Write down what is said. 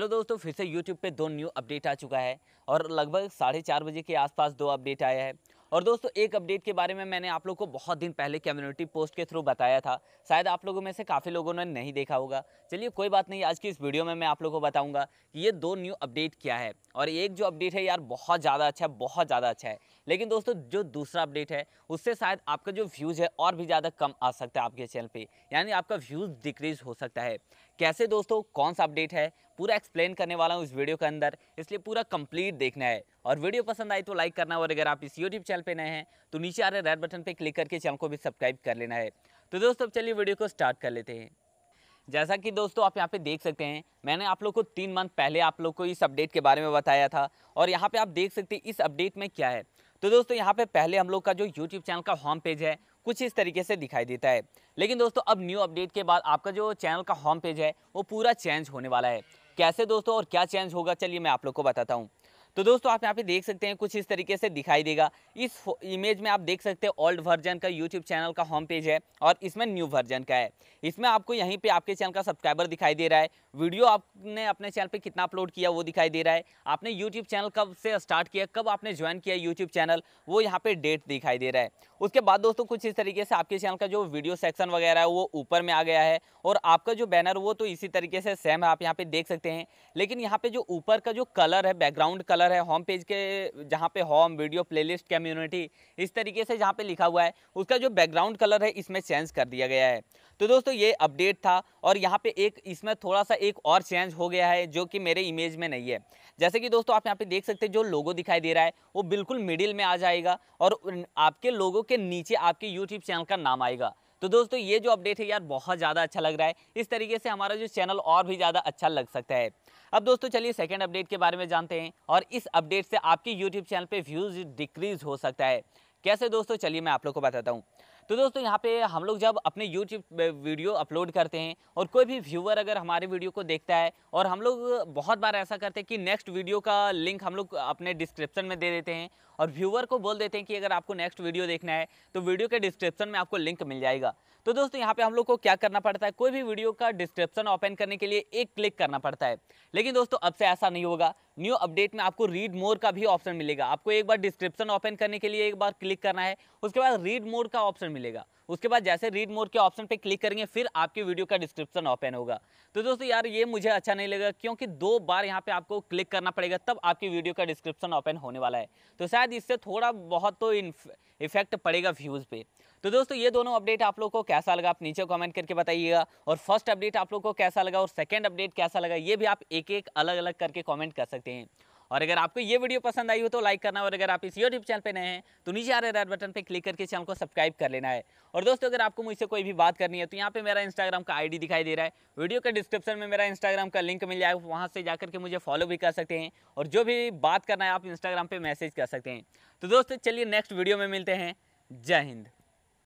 hello दोस्तों फिर से यूट्यूब पे दो न्यू अपडेट आ चुका है और लगभग साढ़े चार बजे के आसपास दो अपडेट आया है और दोस्तों एक अपडेट के बारे में मैंने आप लोग को बहुत दिन पहले कम्युनिटी पोस्ट के थ्रू बताया था शायद आप लोगों में से काफ़ी लोगों ने नहीं देखा होगा चलिए कोई बात नहीं आज की इस वीडियो में मैं आप लोग को बताऊंगा कि ये दो न्यू अपडेट क्या है और एक जो अपडेट है यार बहुत ज़्यादा अच्छा है बहुत ज़्यादा अच्छा है लेकिन दोस्तों जो दूसरा अपडेट है उससे शायद आपका जो व्यूज़ है और भी ज़्यादा कम आ सकता है आपके चैनल पर यानी आपका व्यूज़ डिक्रीज़ हो सकता है कैसे दोस्तों कौन सा अपडेट है पूरा एक्सप्लेन करने वाला हूँ इस वीडियो के अंदर इसलिए पूरा कंप्लीट देखना है और वीडियो पसंद आई तो लाइक करना और अगर आप इस यूट्यूब चैनल पे नए हैं तो नीचे आ रहे रेड बटन पे क्लिक करके चैनल को भी सब्सक्राइब कर लेना है तो दोस्तों अब चलिए वीडियो को स्टार्ट कर लेते हैं जैसा कि दोस्तों आप यहाँ पे देख सकते हैं मैंने आप लोग को तीन मंथ पहले आप लोग को इस अपडेट के बारे में बताया था और यहाँ पे आप देख सकते हैं इस अपडेट में क्या है तो दोस्तों यहाँ पे पहले हम लोग का जो यूट्यूब चैनल का होम पेज है कुछ इस तरीके से दिखाई देता है लेकिन दोस्तों अब न्यू अपडेट के बाद आपका जो चैनल का होम पेज है वो पूरा चेंज होने वाला है कैसे दोस्तों और क्या चेंज होगा चलिए मैं आप लोग को बताता हूँ तो दोस्तों आप यहाँ पे देख सकते हैं कुछ इस तरीके से दिखाई देगा इस इमेज में आप देख सकते हैं ओल्ड वर्जन का यूट्यूब चैनल का होम पेज है और इसमें न्यू वर्जन का है इसमें आपको यहीं पर आपके चैनल का सब्सक्राइबर दिखाई दे रहा है वीडियो आपने अपने चैनल पर कितना अपलोड किया वो दिखाई दे रहा है आपने यूट्यूब चैनल कब से स्टार्ट किया कब आपने ज्वाइन किया यूट्यूब चैनल वो यहाँ पर डेट दिखाई दे रहा है उसके बाद दोस्तों कुछ इस तरीके से आपके चैनल का जो वीडियो सेक्शन वगैरह है वो ऊपर में आ गया है और आपका जो बैनर वो तो इसी तरीके से सेम है आप यहाँ पे देख सकते हैं लेकिन यहाँ पर जो ऊपर का जो कलर है बैकग्राउंड कलर कलर है होम पेज के जहाँ पे होम वीडियो प्लेलिस्ट कम्युनिटी इस तरीके से जहाँ पे लिखा हुआ है उसका जो बैकग्राउंड कलर है इसमें चेंज कर दिया गया है तो दोस्तों ये अपडेट था और यहाँ पे एक इसमें थोड़ा सा एक और चेंज हो गया है जो कि मेरे इमेज में नहीं है जैसे कि दोस्तों आप यहाँ पे देख सकते हैं जो लोगो दिखाई दे रहा है वो बिल्कुल मिडिल में आ जाएगा और आपके लोगों के नीचे आपके यूट्यूब चैनल का नाम आएगा तो दोस्तों ये जो अपडेट है यार बहुत ज़्यादा अच्छा लग रहा है इस तरीके से हमारा जो चैनल और भी ज़्यादा अच्छा लग सकता है अब दोस्तों चलिए सेकेंड अपडेट के बारे में जानते हैं और इस अपडेट से आपके यूट्यूब चैनल पर व्यूज़ डिक्रीज़ हो सकता है कैसे दोस्तों चलिए मैं आप लोग को बताता हूँ तो दोस्तों यहाँ पे हम लोग जब अपने यूट्यूब वीडियो अपलोड करते हैं और कोई भी व्यूअर अगर हमारे वीडियो को देखता है और हम लोग बहुत बार ऐसा करते हैं कि नेक्स्ट वीडियो का लिंक हम लोग अपने डिस्क्रिप्शन में दे देते हैं और व्यूअर को बोल देते हैं कि अगर आपको नेक्स्ट वीडियो देखना है तो वीडियो के डिस्क्रिप्शन में आपको लिंक मिल जाएगा तो दोस्तों यहाँ पे हम लोग को क्या करना पड़ता है कोई भी वीडियो का डिस्क्रिप्शन ओपन करने के लिए एक क्लिक करना पड़ता है लेकिन दोस्तों अब से ऐसा नहीं होगा न्यू अपडेट में आपको रीड मोर का भी ऑप्शन मिलेगा आपको एक बार डिस्क्रिप्शन ओपन करने के लिए एक बार क्लिक करना है उसके बाद रीड मोर का ऑप्शन मिलेगा उसके बाद जैसे रीड मोर के ऑप्शन पे क्लिक करेंगे फिर आपकी वीडियो का डिस्क्रिप्शन ओपन होगा तो दोस्तों यार ये मुझे अच्छा नहीं लगेगा क्योंकि दो बार यहाँ पे आपको क्लिक करना पड़ेगा तब आपकी वीडियो का डिस्क्रिप्शन ओपन होने वाला है तो शायद इससे थोड़ा बहुत तो इफेक्ट पड़ेगा व्यूज़ पे तो दोस्तों ये दोनों अपडेट आप लोग को कैसा लगा आप नीचे कमेंट करके बताइएगा और फर्स्ट अपडेट आप लोग को कैसा लगा और सेकेंड अपडेट कैसा लगा ये भी आप एक एक अलग अलग करके कॉमेंट कर सकते हैं और अगर आपको ये वीडियो पसंद आई हो तो लाइक करना और अगर आप इस यूट्यूब चैनल पर नए हैं तो नीचे आ रहे रेड बटन पर क्लिक करके चैनल को सब्सक्राइब कर लेना है और दोस्तों अगर आपको मुझसे कोई भी बात करनी है तो यहाँ पर मेरा इंस्टाग्राम का आई दिखाई दे रहा है वीडियो के डिस्क्रिप्शन में मेरा इंस्टाग्राम का लिंक मिल जाएगा वहाँ से जाकर के मुझे फॉलो भी कर सकते हैं और जो भी बात करना है आप इंस्टाग्राम पर मैसेज कर सकते हैं तो दोस्तों चलिए नेक्स्ट वीडियो में मिलते हैं जय हिंद